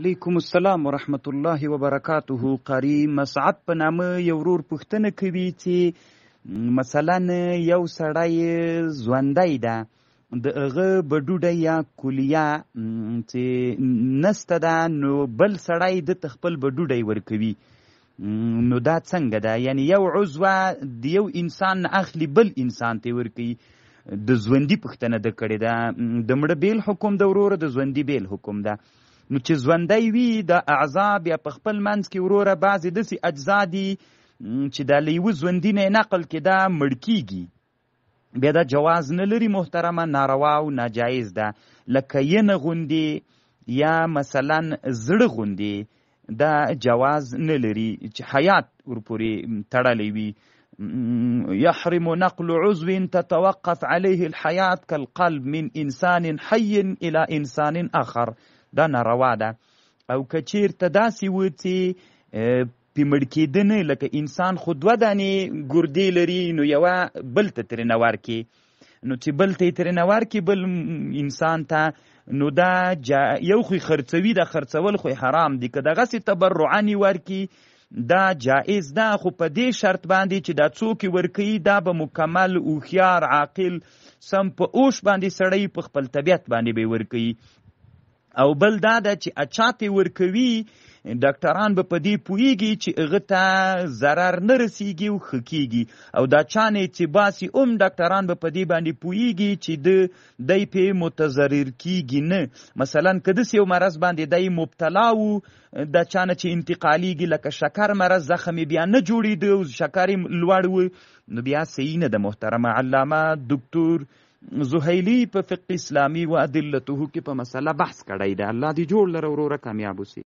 علیکم السلام ورحمت الله وبرکاته قاری مسعد په نامه یو ورور پوښتنه کوي چې مثلا یو سړی ژوندی ده د هغه بډوډه یا کولیه چې نسته ده نو بل سړی د تخپل بډوډی ورکوي نو دا څنګه ده یعنی یو عضوه د یو انسان اخلي بل انسان ته ورکوي د ژوندي پوښتنه ده کړې ده د مړه بیل حکم د ورور د ژوندي بیل حکم ده نو چې ژوندی وي د اعضا بیا په خپل منځ کې وروره بعضې داسې اجزا دي چې دا له یوه ژوندي نه نقل کې دا مړ کیږي بیا دا جواز نه لري محترمه ناروا او ناجایز ده لکه ینه غوندې یا مثلا زړه غوندې دا جواز نه لري چې حیات ورپورې تړلی وي يحرم نقل عضو تتوقف عليه الحياة كالقلب من إنسان حي إلى إنسان آخر دا ناروا ده او که چیرته داسې و چې پیمړ کېدنه لکه انسان خو دوه دانې ګردې لري نو یوه بل ته ترېنه ورکړي نو چې بل ته یې ترېنه ورکړي بل انسان ته نو دا جا یو خو خرڅوي دا خرڅول خو حرام دی که دغسې تبرعانې ورکړي دا جایز ده خو په دې شرط باندې چې دا څوک ورکوي دا به مکمل هوښیار عاقل سم په اوش باندې سړی په خپل طبیعت باندې به ورکوي او بل دا ده چې اچاتې ورکوي ډاکټران به په دې پوهیږي چې هغه ته ضرر نه رسیږي او ښه کیږي او دا چانې چې باسي هم ډاکټران به په دې باندې پوهیږي چې د دی پې متضرر کیږي نه مثلا که داسې یو مرض باندې دی مبتلا و دا چانه چې انتقالیږي لکه شکر مرض زخم بیا نه جوړېده او شکر یې لوړ و نو بیا صحیح نه ده محترمه علامه دکتور زهیلی په فقه اسلامی و ادلته کې په مسله بحث کړی دی الله دې جوړ لره وروره کامیاب اوسي